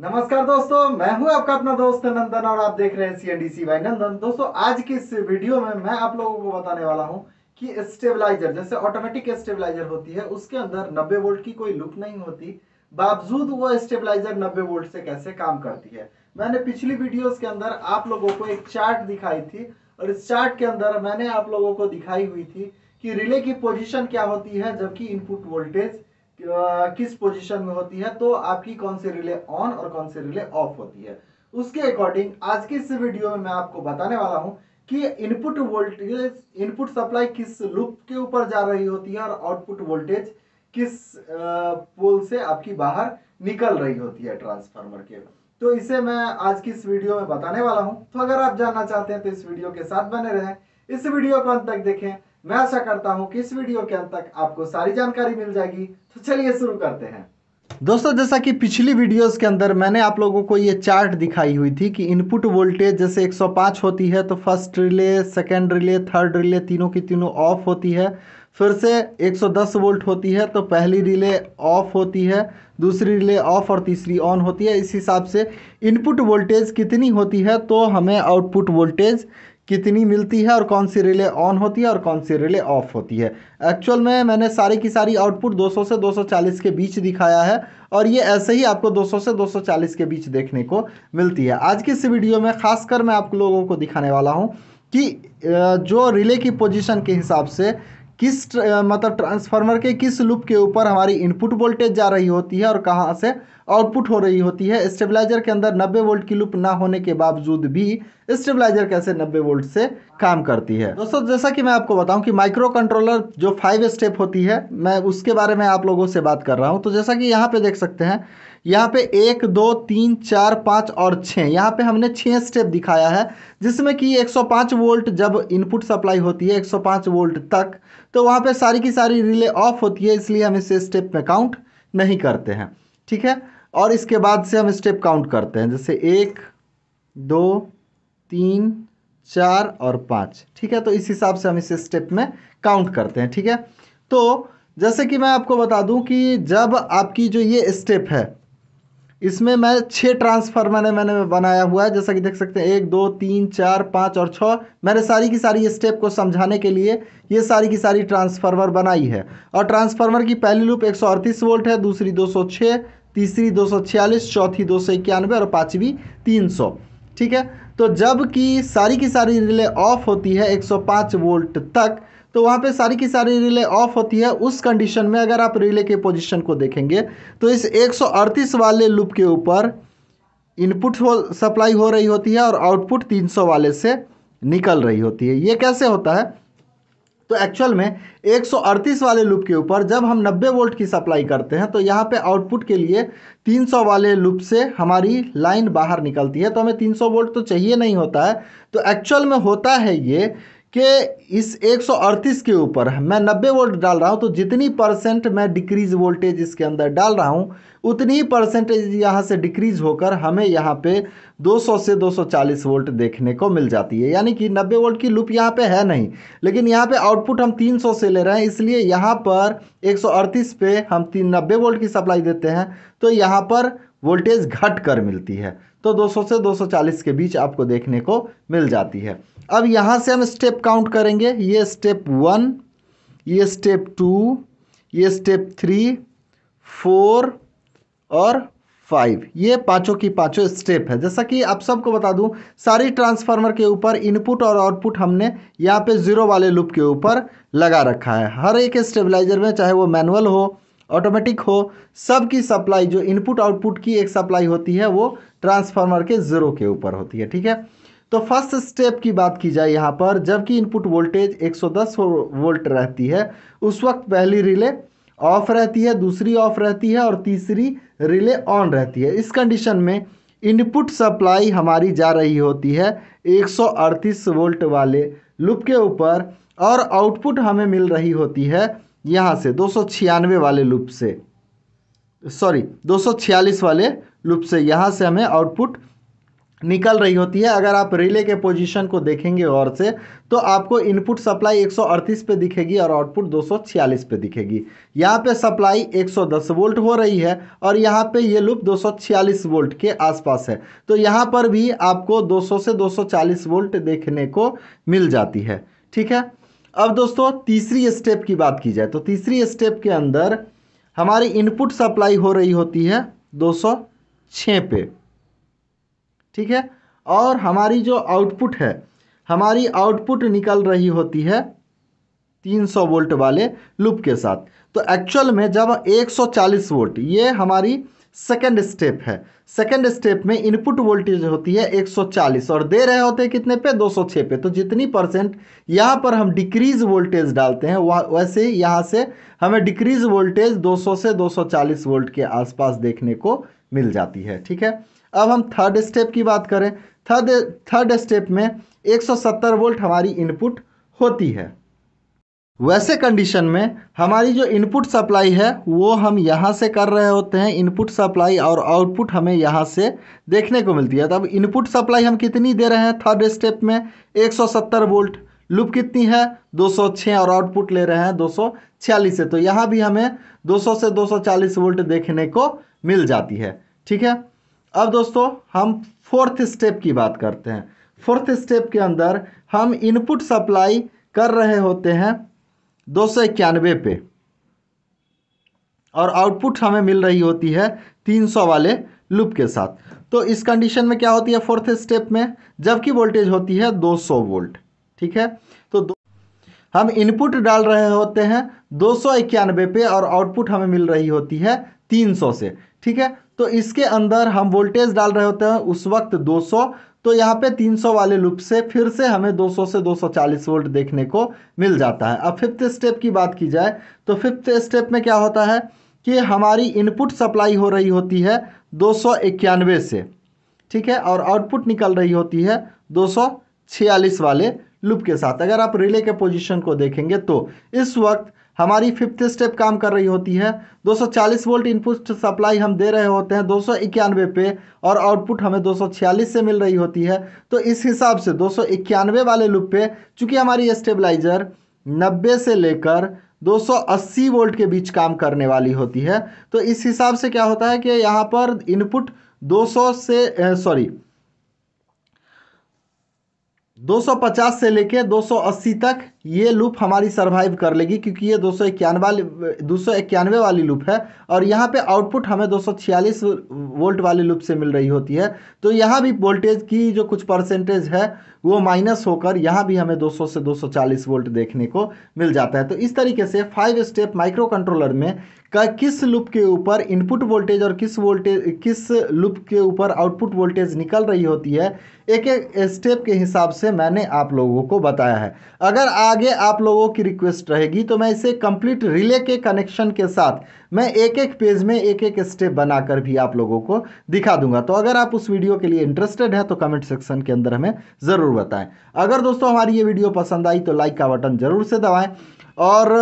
नमस्कार दोस्तों मैं हूं आपका अपना दोस्त नंदन और आप देख रहे हैं सी एनडीसी बाई नंदन दोस्तों आज की इस वीडियो में मैं आप लोगों को बताने वाला हूं कि स्टेबलाइजर जैसे ऑटोमेटिक स्टेबलाइजर होती है उसके अंदर 90 वोल्ट की कोई लुक नहीं होती बावजूद वो स्टेबलाइजर 90 वोल्ट से कैसे काम करती है मैंने पिछली वीडियो के अंदर आप लोगों को एक चार्ट दिखाई थी और इस चार्ट के अंदर मैंने आप लोगों को दिखाई हुई थी कि रिले की पोजिशन क्या होती है जबकि इनपुट वोल्टेज किस पोजीशन में होती है तो आपकी कौन सी रिले ऑन और कौन सी रिले ऑफ होती है उसके अकॉर्डिंग आज के इस वीडियो में मैं आपको बताने वाला हूं कि इनपुट वोल्टेज इनपुट सप्लाई किस लूप के ऊपर जा रही होती है और आउटपुट वोल्टेज किस पोल से आपकी बाहर निकल रही होती है ट्रांसफार्मर के तो इसे मैं आज की इस वीडियो में बताने वाला हूं तो अगर आप जानना चाहते हैं तो इस वीडियो के साथ बने रहें इस वीडियो को अंत तक देखें मैं आशा करता हूं कि इस वीडियो के अंत तक आपको सारी जानकारी मिल जाएगी तो चलिए शुरू करते हैं दोस्तों जैसा कि पिछली वीडियोस के अंदर मैंने आप लोगों को ये चार्ट दिखाई हुई थी कि इनपुट वोल्टेज जैसे 105 होती है तो first relay second relay third relay तीनों की तीनों ऑफ होती है फिर से 110 वोल्ट होती है तो पहली रिले ऑफ होती है दूसरी रिले ऑफ और तीसरी ऑन होती है इस हिसाब से इनपुट वोल्टेज कितनी होती है तो हमें आउटपुट वोल्टेज कितनी मिलती है और कौन सी रिले ऑन होती है और कौन सी रिले ऑफ होती है एक्चुअल में मैंने सारी की सारी आउटपुट 200 से 240 के बीच दिखाया है और ये ऐसे ही आपको 200 से 240 के बीच देखने को मिलती है आज की इस वीडियो में खासकर मैं आप लोगों को दिखाने वाला हूँ कि जो रिले की पोजीशन के हिसाब से किस मतलब ट्रांसफार्मर के किस लूप के ऊपर हमारी इनपुट वोल्टेज जा रही होती है और कहाँ से आउटपुट हो रही होती है स्टेबलाइजर के अंदर 90 वोल्ट की लूप ना होने के बावजूद भी स्टेबलाइजर कैसे 90 वोल्ट से काम करती है दोस्तों जैसा कि मैं आपको बताऊं कि माइक्रो कंट्रोलर जो फाइव स्टेप होती है मैं उसके बारे में आप लोगों से बात कर रहा हूँ तो जैसा कि यहाँ पे देख सकते हैं यहाँ पे एक दो तीन चार पाँच और छः यहाँ पे हमने छः स्टेप दिखाया है जिसमें कि 105 वोल्ट जब इनपुट सप्लाई होती है 105 वोल्ट तक तो वहाँ पे सारी की सारी रिले ऑफ होती है इसलिए हम इसे स्टेप में काउंट नहीं करते हैं ठीक है और इसके बाद से हम स्टेप काउंट करते हैं जैसे एक दो तीन चार और पाँच ठीक है तो इस हिसाब से हम इसे स्टेप में काउंट करते हैं ठीक है तो जैसे कि मैं आपको बता दूं कि जब आपकी जो ये स्टेप है इसमें मैं छः ट्रांसफर मैंने मैंने बनाया हुआ है जैसा कि देख सकते हैं एक दो तीन चार पाँच और छः मैंने सारी की सारी स्टेप को समझाने के लिए ये सारी की सारी ट्रांसफार्मर बनाई है और ट्रांसफार्मर की पहली लूप एक वोल्ट है दूसरी दो तीसरी दो चौथी दो और पाँचवीं तीन ठीक है तो जबकि सारी की सारी रिले ऑफ होती है 105 वोल्ट तक तो वहाँ पे सारी की सारी रिले ऑफ होती है उस कंडीशन में अगर आप रिले के पोजीशन को देखेंगे तो इस 138 वाले लूप के ऊपर इनपुट हो सप्लाई हो रही होती है और आउटपुट 300 वाले से निकल रही होती है ये कैसे होता है तो एक्चुअल में 138 वाले लूप के ऊपर जब हम 90 वोल्ट की सप्लाई करते हैं तो यहाँ पे आउटपुट के लिए 300 वाले लूप से हमारी लाइन बाहर निकलती है तो हमें 300 वोल्ट तो चाहिए नहीं होता है तो एक्चुअल में होता है ये के इस 138 के ऊपर मैं 90 वोल्ट डाल रहा हूँ तो जितनी परसेंट मैं डिक्रीज वोल्टेज इसके अंदर डाल रहा हूँ उतनी परसेंटेज यहाँ से डिक्रीज होकर हमें यहाँ पे 200 से 240 वोल्ट देखने को मिल जाती है यानी कि 90 वोल्ट की लूप यहाँ पे है नहीं लेकिन यहाँ पे आउटपुट हम 300 से ले रहे हैं इसलिए यहाँ पर 138 पे हम तीन नब्बे वोल्ट की सप्लाई देते हैं तो यहाँ पर वोल्टेज घट कर मिलती है तो 200 से 240 के बीच आपको देखने को मिल जाती है अब यहाँ से हम स्टेप काउंट करेंगे ये स्टेप वन ये स्टेप टू ये स्टेप थ्री फोर और फाइव ये पांचों की पांचों स्टेप है जैसा कि आप सबको बता दूं सारी ट्रांसफार्मर के ऊपर इनपुट और आउटपुट हमने यहाँ पे ज़ीरो वाले लूप के ऊपर लगा रखा है हर एक स्टेबलाइजर में चाहे वो मैनुअल हो ऑटोमेटिक हो सब की सप्लाई जो इनपुट आउटपुट की एक सप्लाई होती है वो ट्रांसफार्मर के ज़ीरो के ऊपर होती है ठीक है तो फर्स्ट स्टेप की बात की जाए यहाँ पर जबकि इनपुट वोल्टेज 110 वोल्ट रहती है उस वक्त पहली रिले ऑफ रहती है दूसरी ऑफ रहती है और तीसरी रिले ऑन रहती है इस कंडीशन में इनपुट सप्लाई हमारी जा रही होती है एक वोल्ट वाले लुप के ऊपर और आउटपुट हमें मिल रही होती है यहाँ से दो वाले लूप से सॉरी दो वाले लूप से यहाँ से हमें आउटपुट निकल रही होती है अगर आप रिले के पोजीशन को देखेंगे और से तो आपको इनपुट सप्लाई 138 पे दिखेगी और आउटपुट 246 पे दिखेगी यहाँ पे सप्लाई 110 वोल्ट हो रही है और यहाँ पे ये लूप 246 वोल्ट के आसपास है तो यहाँ पर भी आपको 200 से 240 वोल्ट देखने को मिल जाती है ठीक है अब दोस्तों तीसरी स्टेप की बात की जाए तो तीसरी स्टेप के अंदर हमारी इनपुट सप्लाई हो रही होती है 206 पे ठीक है और हमारी जो आउटपुट है हमारी आउटपुट निकल रही होती है 300 वोल्ट वाले लूप के साथ तो एक्चुअल में जब 140 वोल्ट ये हमारी सेकेंड स्टेप है सेकेंड स्टेप में इनपुट वोल्टेज होती है 140 और दे रहे होते हैं कितने पे 206 पे तो जितनी परसेंट यहाँ पर हम डिक्रीज वोल्टेज डालते हैं वैसे ही यहाँ से हमें डिक्रीज वोल्टेज 200 से 240 वोल्ट के आसपास देखने को मिल जाती है ठीक है अब हम थर्ड स्टेप की बात करें थर्ड थर्ड स्टेप में एक वोल्ट हमारी इनपुट होती है वैसे कंडीशन में हमारी जो इनपुट सप्लाई है वो हम यहाँ से कर रहे होते हैं इनपुट सप्लाई और आउटपुट हमें यहाँ से देखने को मिलती है तब इनपुट सप्लाई हम कितनी दे रहे हैं थर्ड स्टेप में 170 वोल्ट लूप कितनी है 206 और आउटपुट ले रहे हैं 246 से तो यहाँ भी हमें 200 से 240 वोल्ट देखने को मिल जाती है ठीक है अब दोस्तों हम फोर्थ स्टेप की बात करते हैं फोर्थ स्टेप के अंदर हम इनपुट सप्लाई कर रहे होते हैं दो सौ इक्यानवे पे और आउटपुट हमें मिल रही होती है तीन सौ वाले लूप के साथ तो इस कंडीशन में क्या होती है फोर्थ स्टेप में जबकि वोल्टेज होती है 200 वोल्ट ठीक है तो दो हम इनपुट डाल रहे होते हैं दो पे और आउटपुट हमें मिल रही होती है 300 से ठीक है तो इसके अंदर हम वोल्टेज डाल रहे होते हैं उस वक्त 200 तो यहाँ पे 300 वाले लूप से फिर से हमें 200 से 240 वोल्ट देखने को मिल जाता है अब फिफ्थ स्टेप की बात की जाए तो फिफ्थ स्टेप में क्या होता है कि हमारी इनपुट सप्लाई हो रही होती है दो से ठीक है और आउटपुट निकल रही होती है दो वाले लूप के साथ अगर आप रिले के पोजीशन को देखेंगे तो इस वक्त हमारी फिफ्थ स्टेप काम कर रही होती है 240 वोल्ट इनपुट सप्लाई हम दे रहे होते हैं दो पे और आउटपुट हमें 246 से मिल रही होती है तो इस हिसाब से दो वाले लूप पे चूँकि हमारी स्टेबलाइजर नब्बे से लेकर 280 वोल्ट के बीच काम करने वाली होती है तो इस हिसाब से क्या होता है कि यहाँ पर इनपुट 200 से सॉरी 250 से लेके 280 तक ये लूप हमारी सर्वाइव कर लेगी क्योंकि ये दो सौ इक्यानवे दो सौ इक्यानवे वाली लूप है और यहाँ पे आउटपुट हमें दो सौ छियालीस वोल्ट वाली लूप से मिल रही होती है तो यहाँ भी वोल्टेज की जो कुछ परसेंटेज है वो माइनस होकर यहाँ भी हमें 200 से 240 वोल्ट देखने को मिल जाता है तो इस तरीके से फाइव स्टेप माइक्रो कंट्रोलर में का किस लूप के ऊपर इनपुट वोल्टेज और किस वोल्टेज किस लूप के ऊपर आउटपुट वोल्टेज निकल रही होती है एक एक स्टेप के हिसाब से मैंने आप लोगों को बताया है अगर आज आगे आप लोगों की रिक्वेस्ट रहेगी तो मैं इसे कंप्लीट रिले के कनेक्शन के साथ मैं एक एक पेज में एक एक स्टेप बनाकर भी आप लोगों को दिखा दूंगा तो अगर आप उस वीडियो के लिए इंटरेस्टेड हैं तो कमेंट सेक्शन के अंदर हमें ज़रूर बताएं अगर दोस्तों हमारी ये वीडियो पसंद आई तो लाइक का बटन ज़रूर से दबाएँ और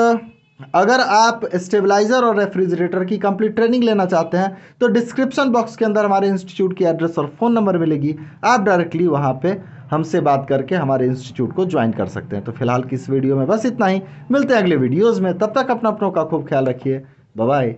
अगर आप स्टेबलाइज़र और रेफ्रिजरेटर की कंप्लीट ट्रेनिंग लेना चाहते हैं तो डिस्क्रिप्शन बॉक्स के अंदर हमारे इंस्टीट्यूट की एड्रेस और फ़ोन नंबर मिलेगी आप डायरेक्टली वहाँ पे हमसे बात करके हमारे इंस्टीट्यूट को ज्वाइन कर सकते हैं तो फिलहाल किस वीडियो में बस इतना ही मिलते हैं अगले वीडियोज़ में तब तक अपना अपनों का खूब ख्याल रखिए बाय